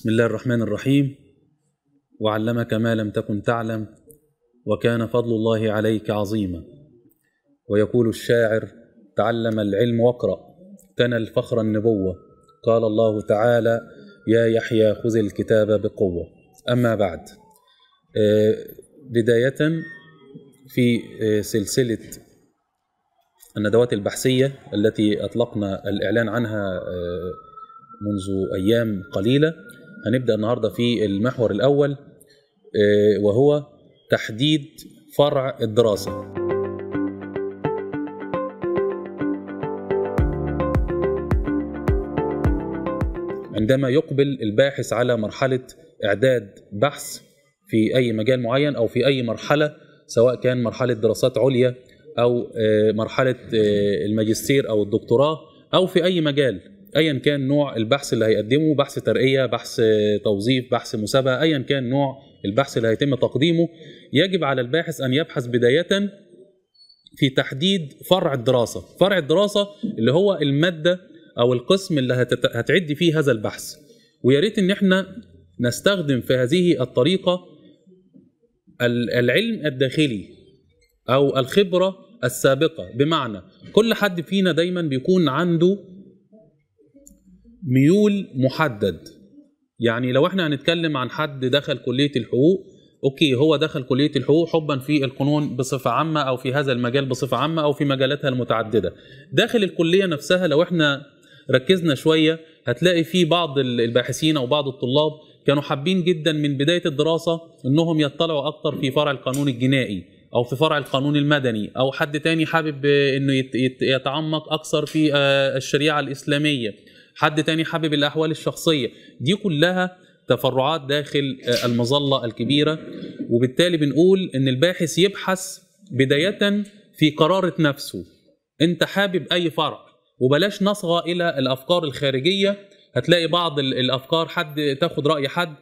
بسم الله الرحمن الرحيم وعلمك ما لم تكن تعلم وكان فضل الله عليك عظيما ويقول الشاعر تعلم العلم واقرا كان الفخر النبوه قال الله تعالى يا يحيى خذ الكتاب بقوه اما بعد آه، بدايه في آه، سلسله الندوات البحثيه التي اطلقنا الاعلان عنها آه، منذ ايام قليله هنبدا النهارده في المحور الاول آه، وهو تحديد فرع الدراسه عندما يقبل الباحث على مرحله اعداد بحث في اي مجال معين او في اي مرحله سواء كان مرحله دراسات عليا او آه، مرحله آه، الماجستير او الدكتوراه او في اي مجال ايا كان نوع البحث اللي هيقدمه بحث ترقيه بحث توظيف بحث مسابقه ايا كان نوع البحث اللي هيتم تقديمه يجب على الباحث ان يبحث بدايه في تحديد فرع الدراسه فرع الدراسه اللي هو الماده او القسم اللي هتعد فيه هذا البحث ويا ريت ان احنا نستخدم في هذه الطريقه العلم الداخلي او الخبره السابقه بمعنى كل حد فينا دايما بيكون عنده ميول محدد يعني لو احنا هنتكلم عن حد دخل كليه الحقوق اوكي هو دخل كليه الحقوق حبا في القانون بصفه عامه او في هذا المجال بصفه عامه او في مجالاتها المتعدده داخل الكليه نفسها لو احنا ركزنا شويه هتلاقي في بعض الباحثين او بعض الطلاب كانوا حابين جدا من بدايه الدراسه انهم يطلعوا اكتر في فرع القانون الجنائي او في فرع القانون المدني او حد تاني حابب انه يتعمق اكثر في آه، الشريعه الاسلاميه حد تاني حابب الاحوال الشخصيه دي كلها تفرعات داخل آه، المظله الكبيره وبالتالي بنقول ان الباحث يبحث بدايه في قراره نفسه انت حابب اي فرع وبلاش نصغى الى الافكار الخارجيه هتلاقي بعض الافكار حد تاخد راي حد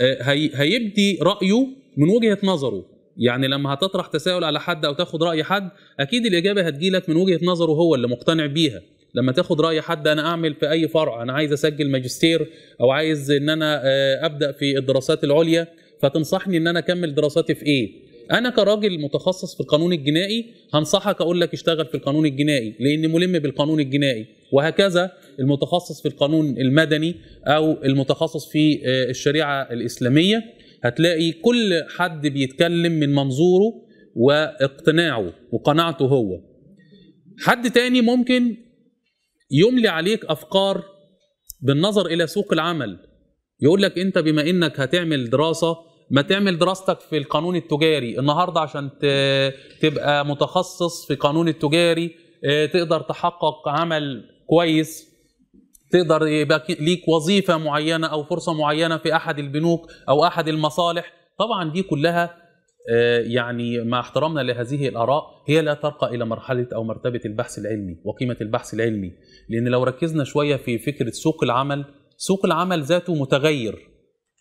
آه، هيبدي رايه من وجهه نظره يعني لما هتطرح تساؤل على حد او تاخد راي حد اكيد الاجابه هتجيلك من وجهه نظره هو اللي مقتنع بيها لما تاخد راي حد انا اعمل في اي فرع انا عايز اسجل ماجستير او عايز ان انا آه، ابدا في الدراسات العليا فتنصحني ان انا اكمل دراساتي في ايه انا كراجل متخصص في القانون الجنائي هنصحك اقول لك اشتغل في القانون الجنائي لان ملم بالقانون الجنائي وهكذا المتخصص في القانون المدني او المتخصص في آه، الشريعه الاسلاميه هتلاقي كل حد بيتكلم من منظوره واقتناعه وقناعته هو حد تاني ممكن يملي عليك افكار بالنظر الى سوق العمل يقول لك انت بما انك هتعمل دراسه ما تعمل دراستك في القانون التجاري النهارده عشان تبقى متخصص في قانون التجاري آه، تقدر تحقق عمل كويس تقدر يبقى ليك وظيفه معينه او فرصه معينه في احد البنوك او احد المصالح طبعا دي كلها آه، يعني مع احترامنا لهذه الاراء هي لا ترقى الى مرحله او مرتبه البحث العلمي وقيمه البحث العلمي لان لو ركزنا شويه في فكره سوق العمل سوق العمل ذاته متغير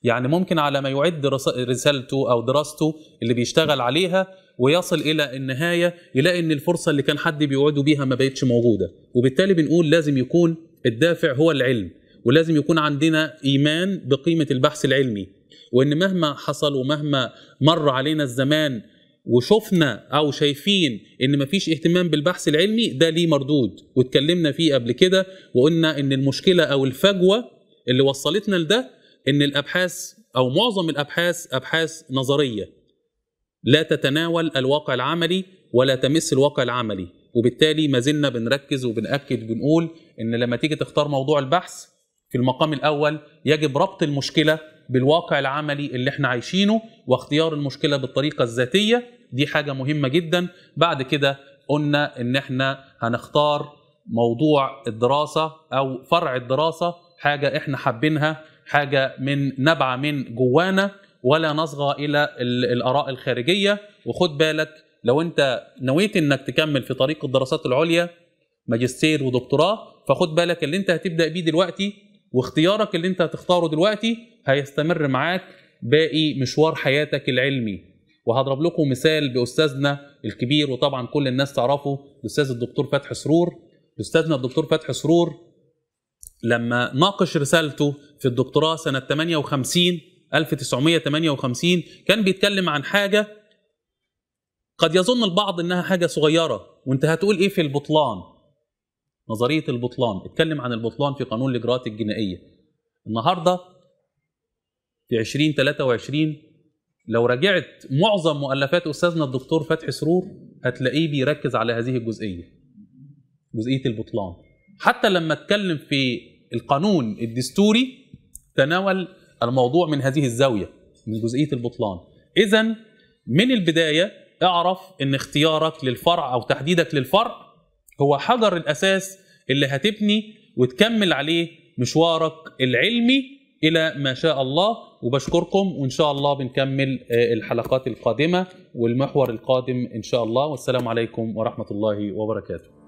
يعني ممكن على ما يعد رسالته او دراسته اللي بيشتغل عليها ويصل الى النهايه يلاقي ان الفرصه اللي كان حد بيوعده بيها ما بقتش موجوده وبالتالي بنقول لازم يكون الدافع هو العلم ولازم يكون عندنا ايمان بقيمه البحث العلمي وان مهما حصل ومهما مر علينا الزمان وشفنا او شايفين ان مفيش اهتمام بالبحث العلمي ده ليه مردود واتكلمنا فيه قبل كده وقلنا ان المشكله او الفجوه اللي وصلتنا لده ان الابحاث او معظم الابحاث ابحاث نظريه لا تتناول الواقع العملي ولا تمس الواقع العملي وبالتالي ما زلنا بنركز وبنأكد بنقول ان لما تيجي تختار موضوع البحث في المقام الاول يجب ربط المشكله بالواقع العملي اللي احنا عايشينه واختيار المشكله بالطريقه الذاتيه دي حاجه مهمه جدا بعد كده قلنا ان احنا هنختار موضوع الدراسه او فرع الدراسه حاجه احنا حابينها حاجه من نبع من جوانا ولا نصغى الى الاراء الخارجيه وخد بالك لو انت نويت انك تكمل في طريق الدراسات العليا ماجستير ودكتوراه فخد بالك اللي انت هتبدا بيه دلوقتي واختيارك اللي انت هتختاره دلوقتي هيستمر معاك باقي مشوار حياتك العلمي وهضرب لكم مثال باستاذنا الكبير وطبعا كل الناس تعرفه الاستاذ الدكتور فتح سرور استاذنا الدكتور فتح سرور لما ناقش رسالته في الدكتوراه سنه 58 1958 كان بيتكلم عن حاجه قد يظن البعض انها حاجه صغيره وانت هتقول ايه في البطلان نظريه البطلان اتكلم عن البطلان في قانون الاجراءات الجنائيه النهارده في 2023 لو راجعت معظم مؤلفات استاذنا الدكتور فتحي سرور هتلاقيه بيركز على هذه الجزئيه جزئيه البطلان حتى لما اتكلم في القانون الدستوري تناول الموضوع من هذه الزاويه من جزئيه البطلان اذا من البدايه اعرف ان اختيارك للفرع او تحديدك للفرع هو حجر الاساس اللي هتبني وتكمل عليه مشوارك العلمي الى ما شاء الله وبشكركم وان شاء الله بنكمل آه، الحلقات القادمه والمحور القادم ان شاء الله والسلام عليكم ورحمه الله وبركاته